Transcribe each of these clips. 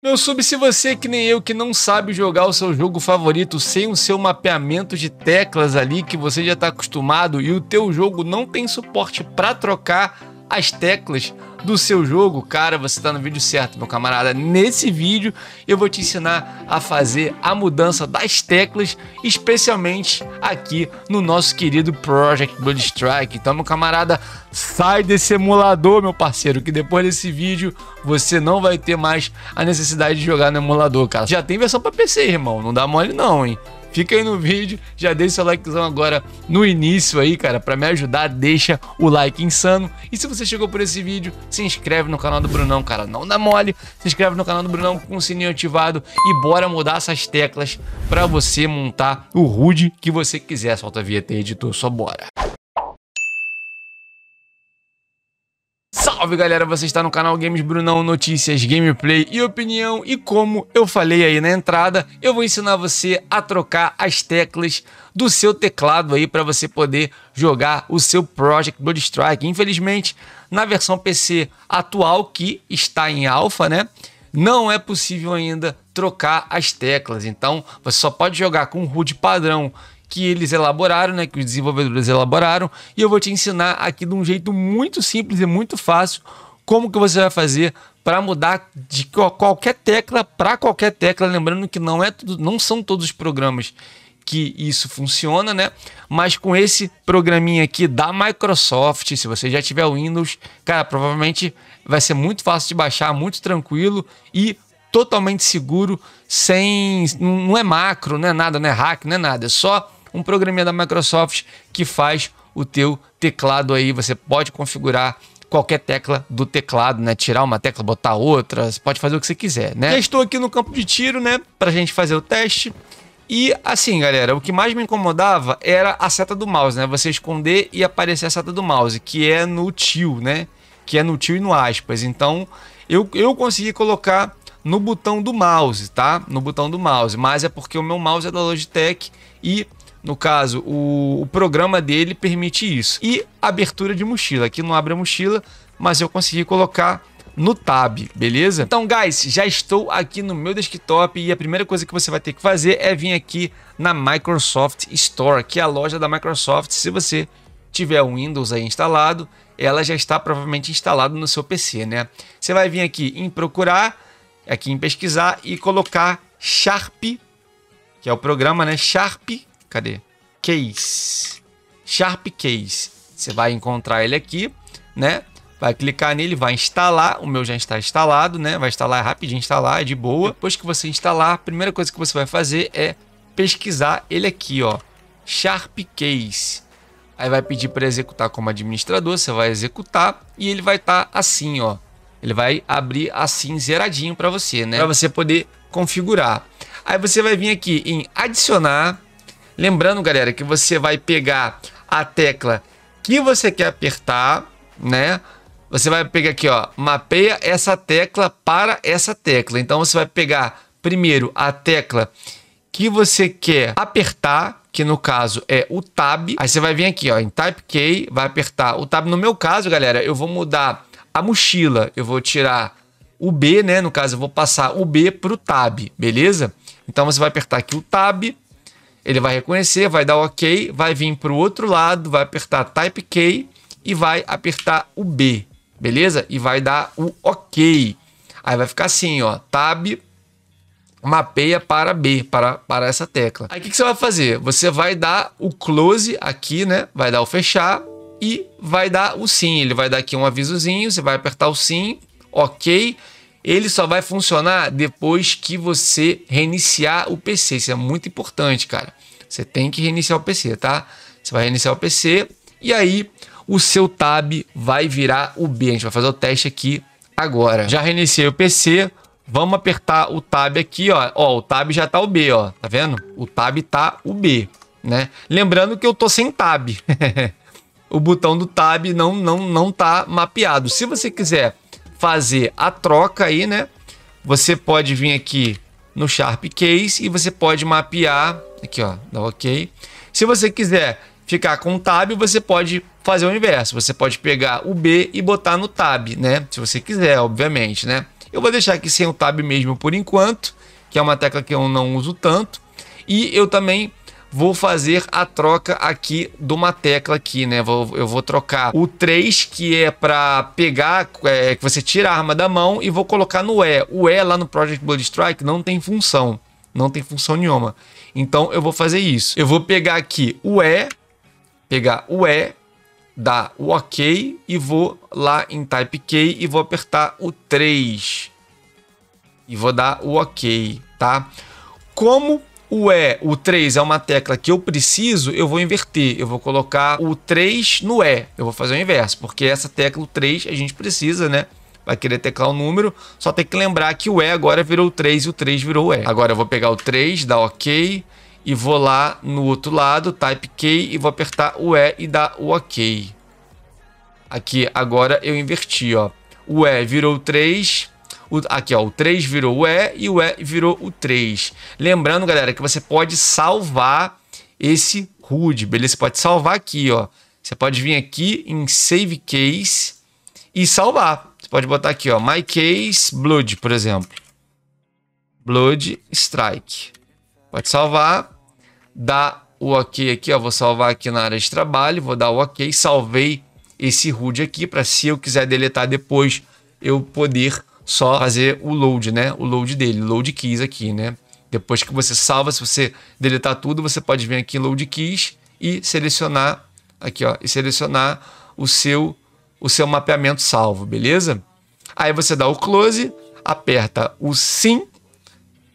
Meu sub, se você que nem eu que não sabe jogar o seu jogo favorito sem o seu mapeamento de teclas ali que você já está acostumado e o teu jogo não tem suporte para trocar, as teclas do seu jogo, cara, você está no vídeo certo, meu camarada. Nesse vídeo eu vou te ensinar a fazer a mudança das teclas, especialmente aqui no nosso querido Project Blood Strike. Então, meu camarada, sai desse emulador, meu parceiro, que depois desse vídeo você não vai ter mais a necessidade de jogar no emulador, cara. Já tem versão para PC, irmão, não dá mole não, hein? Fica aí no vídeo, já deixa seu likezão agora no início aí, cara, para me ajudar, deixa o like insano. E se você chegou por esse vídeo, se inscreve no canal do Brunão, cara, não dá mole. Se inscreve no canal do Brunão com o sininho ativado e bora mudar essas teclas para você montar o rude que você quiser. Solta a vinheta aí, editor, só bora. Salve galera, você está no canal Games Brunão, notícias, gameplay e opinião. E como eu falei aí na entrada, eu vou ensinar você a trocar as teclas do seu teclado aí para você poder jogar o seu Project Blood Strike. Infelizmente, na versão PC atual que está em alfa, né? Não é possível ainda trocar as teclas. Então, você só pode jogar com o HUD padrão que eles elaboraram, né, que os desenvolvedores elaboraram, e eu vou te ensinar aqui de um jeito muito simples e muito fácil como que você vai fazer para mudar de qualquer tecla para qualquer tecla, lembrando que não é tudo, não são todos os programas que isso funciona, né? Mas com esse programinha aqui da Microsoft, se você já tiver o Windows, cara, provavelmente vai ser muito fácil de baixar, muito tranquilo e totalmente seguro, sem não é macro, não é nada, não é hack, não é nada, é só um programinha da Microsoft que faz o teu teclado aí. Você pode configurar qualquer tecla do teclado, né? Tirar uma tecla, botar outra, você pode fazer o que você quiser, né? Já estou aqui no campo de tiro, né? Pra gente fazer o teste. E assim, galera, o que mais me incomodava era a seta do mouse, né? Você esconder e aparecer a seta do mouse, que é no tio, né? Que é no tio e no aspas. Então, eu, eu consegui colocar no botão do mouse, tá? No botão do mouse, mas é porque o meu mouse é da Logitech e no caso, o, o programa dele permite isso. E abertura de mochila. Aqui não abre a mochila, mas eu consegui colocar no tab, beleza? Então, guys, já estou aqui no meu desktop e a primeira coisa que você vai ter que fazer é vir aqui na Microsoft Store, que é a loja da Microsoft. Se você tiver o Windows aí instalado, ela já está provavelmente instalada no seu PC, né? Você vai vir aqui em procurar, aqui em pesquisar e colocar Sharp, que é o programa, né? Sharp Cadê? Case. Sharp Case. Você vai encontrar ele aqui, né? Vai clicar nele, vai instalar. O meu já está instalado, né? Vai instalar é rapidinho, instalar, é de boa. Depois que você instalar, a primeira coisa que você vai fazer é pesquisar ele aqui, ó. Sharp Case. Aí vai pedir para executar como administrador, você vai executar e ele vai estar tá assim, ó. Ele vai abrir assim zeradinho para você, né? Para você poder configurar. Aí você vai vir aqui em adicionar Lembrando, galera, que você vai pegar a tecla que você quer apertar, né? Você vai pegar aqui, ó, mapeia essa tecla para essa tecla. Então você vai pegar primeiro a tecla que você quer apertar, que no caso é o Tab. Aí você vai vir aqui, ó, em Type Key, vai apertar o Tab. No meu caso, galera, eu vou mudar a mochila, eu vou tirar o B, né? No caso, eu vou passar o B para o Tab, beleza? Então você vai apertar aqui o Tab, ele vai reconhecer, vai dar OK, vai vir para o outro lado, vai apertar Type K e vai apertar o B, beleza? E vai dar o OK. Aí vai ficar assim, ó, Tab mapeia para B, para, para essa tecla. Aí o que, que, você vai fazer? Você vai dar o close aqui, né? Vai dar o fechar e vai dar o sim. Ele vai dar aqui um avisozinho, você vai apertar o sim, ok ele só vai funcionar depois que você reiniciar o PC. Isso é muito importante, cara. Você tem que reiniciar o PC, tá? Você vai reiniciar o PC e aí o seu tab vai virar o B. A gente vai fazer o teste aqui agora. Já reiniciei o PC. Vamos apertar o tab aqui, ó. Ó, o tab já tá o B, ó. Tá vendo? O tab tá o B, né? Lembrando que eu tô sem tab. o botão do tab não não não tá mapeado. Se você quiser fazer a troca aí, né? Você pode vir aqui no Sharp Case e você pode mapear, aqui ó, dá OK. Se você quiser ficar com o tab, você pode fazer o inverso. Você pode pegar o B e botar no tab, né? Se você quiser, obviamente, né? Eu vou deixar aqui sem o tab mesmo por enquanto, que é uma tecla que eu não uso tanto. E eu também vou fazer a troca aqui de uma tecla aqui, né? Vou, eu vou trocar o 3, que é para pegar, é, que você tira a arma da mão e vou colocar no E. O E lá no Project Blood Strike não tem função, não tem função nenhuma. Então eu vou fazer isso. Eu vou pegar aqui o E, pegar o E, dar o OK e vou lá em Type K e vou apertar o 3. E vou dar o OK, tá? Como o E, o 3 é uma tecla que eu preciso, eu vou inverter. Eu vou colocar o 3 no E. Eu vou fazer o inverso, porque essa tecla, o 3, a gente precisa, né? Vai querer teclar o um número, só tem que lembrar que o E agora virou o 3 e o 3 virou o E. Agora eu vou pegar o 3, dar OK e vou lá no outro lado, type K e vou apertar o E e dar o OK. Aqui, agora eu inverti, ó. O E virou o 3, o, aqui, ó, o 3 virou o E e o E virou o 3. Lembrando, galera, que você pode salvar esse HUD, beleza? Você pode salvar aqui, ó. Você pode vir aqui em Save Case e salvar. Você pode botar aqui, ó, My Case Blood, por exemplo. Blood Strike. Pode salvar. Dá o OK aqui, ó. Vou salvar aqui na área de trabalho. Vou dar o OK. Salvei esse HUD aqui para se eu quiser deletar depois eu poder só fazer o load, né? O load dele, load keys aqui, né? Depois que você salva, se você deletar tudo, você pode vir aqui em load keys e selecionar aqui, ó, e selecionar o seu o seu mapeamento salvo, beleza? Aí você dá o close, aperta o sim,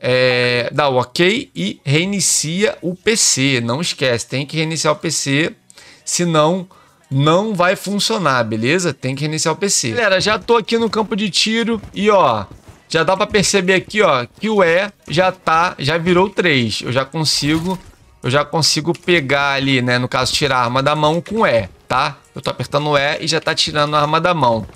é, dá o ok e reinicia o PC. Não esquece, tem que reiniciar o PC, senão não vai funcionar, beleza? Tem que reiniciar o PC. Galera, já tô aqui no campo de tiro e ó, já dá pra perceber aqui, ó, que o E já tá, já virou 3. Eu já consigo, eu já consigo pegar ali, né, no caso, tirar a arma da mão com E, tá? Eu tô apertando o E e já tá tirando a arma da mão.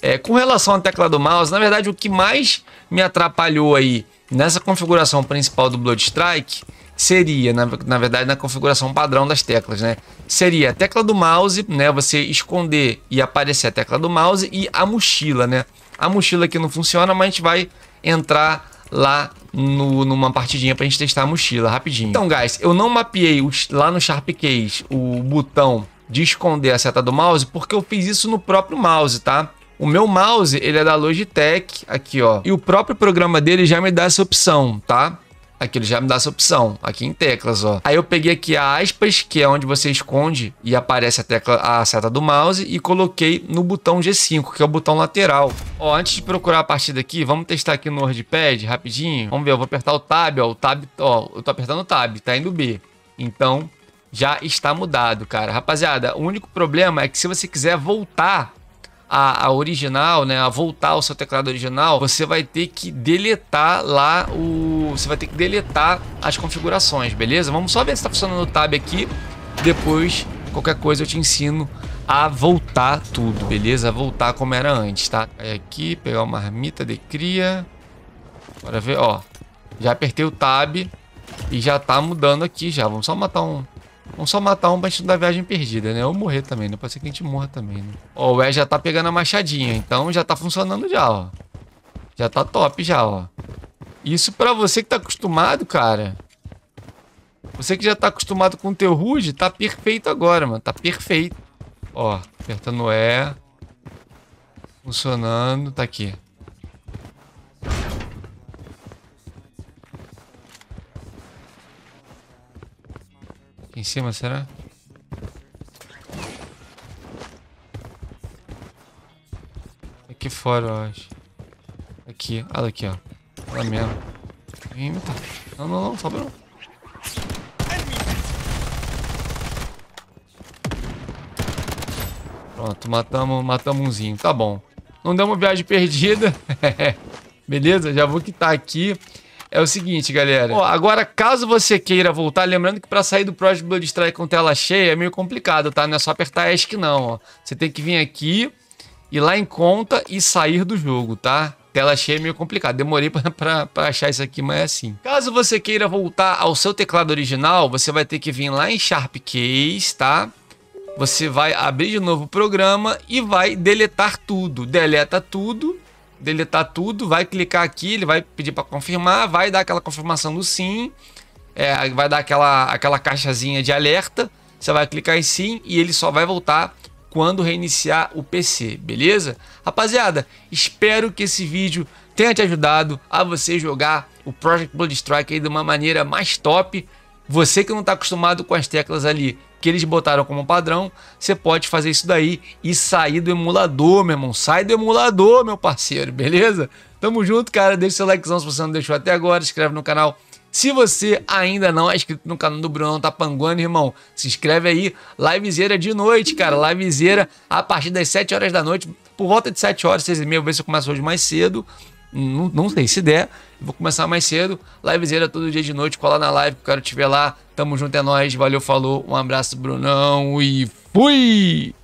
É, com relação à tecla do mouse, na verdade, o que mais me atrapalhou aí nessa configuração principal do Blood Strike seria, na, na verdade, na configuração padrão das teclas, né? Seria a tecla do mouse, né? Você esconder e aparecer a tecla do mouse e a mochila, né? A mochila aqui não funciona, mas a gente vai entrar lá no, numa partidinha pra gente testar a mochila rapidinho. Então, guys, eu não mapeei os, lá no Sharp Case o botão de esconder a seta do mouse porque eu fiz isso no próprio mouse, tá? O meu mouse, ele é da Logitech, aqui ó, e o próprio programa dele já me dá essa opção, tá? Aqui ele já me dá essa opção, aqui em teclas, ó. Aí eu peguei aqui a aspas, que é onde você esconde e aparece a tecla, a seta do mouse, e coloquei no botão G5, que é o botão lateral. Ó, antes de procurar a partida aqui, vamos testar aqui no WordPad, rapidinho. Vamos ver, eu vou apertar o Tab, ó, o Tab, ó, eu tô apertando o Tab, tá indo B. Então, já está mudado, cara. Rapaziada, o único problema é que se você quiser voltar a, a, original, né, a voltar ao seu teclado original, você vai ter que deletar lá o, você vai ter que deletar as configurações, beleza? Vamos só ver se está funcionando o tab aqui. Depois, qualquer coisa eu te ensino a voltar tudo, beleza? A voltar como era antes, tá? Aí aqui, pegar uma marmita de cria. Bora ver, ó. Já apertei o tab e já tá mudando aqui já. Vamos só matar um vamos só matar um bandido da viagem perdida, né? Ou morrer também, né? Pode ser que a gente morra também, né? Ó, o Wes já tá pegando a machadinha, então já tá funcionando já, ó. Já tá top já, ó. Isso pra você que tá acostumado, cara. Você que já tá acostumado com o teu Rude, tá perfeito agora, mano. Tá perfeito. Ó, apertando E. Funcionando. Tá aqui. Aqui em cima, será? Aqui fora, eu acho. Aqui. Ah, aqui ó. Lá mesmo. Eita. Tá. Não, não, não. Sobe não. Pronto. Matamos, matamos umzinho. Tá bom. Não deu uma viagem perdida. Beleza? Já vou quitar aqui. É o seguinte, galera. Ó, agora, caso você queira voltar, lembrando que para sair do Project Blood Strike com tela cheia é meio complicado, tá? Não é só apertar ESC, não, ó. Você tem que vir aqui, ir lá em conta e sair do jogo, tá? Tela cheia é meio complicado. Demorei para achar isso aqui, mas é assim. Caso você queira voltar ao seu teclado original, você vai ter que vir lá em Sharp Case, tá? Você vai abrir de novo o programa e vai deletar tudo. Deleta tudo deletar tudo, vai clicar aqui, ele vai pedir para confirmar, vai dar aquela confirmação do sim, é, vai dar aquela, aquela caixazinha de alerta, você vai clicar em sim e ele só vai voltar quando reiniciar o PC, beleza? Rapaziada, espero que esse vídeo tenha te ajudado a você jogar o Project Blood Strike de uma maneira mais top, você que não está acostumado com as teclas ali que eles botaram como padrão, você pode fazer isso daí e sair do emulador, meu irmão. Sai do emulador, meu parceiro, beleza? Tamo junto, cara. Deixa seu likezão se você não deixou até agora. Inscreve no canal. Se você ainda não é inscrito no canal do Bruno tá panguando, irmão, se inscreve aí. Livezeira de noite, cara. Livezeira a partir das 7 horas da noite. Por volta de 7 horas, 6 e meia. Vou ver se eu começo hoje mais cedo. Não, não sei se der. Vou começar mais cedo. Livezeira é todo dia de noite. Cola na live que o cara estiver lá. Tamo junto, é nóis. Valeu, falou. Um abraço, Brunão. E fui!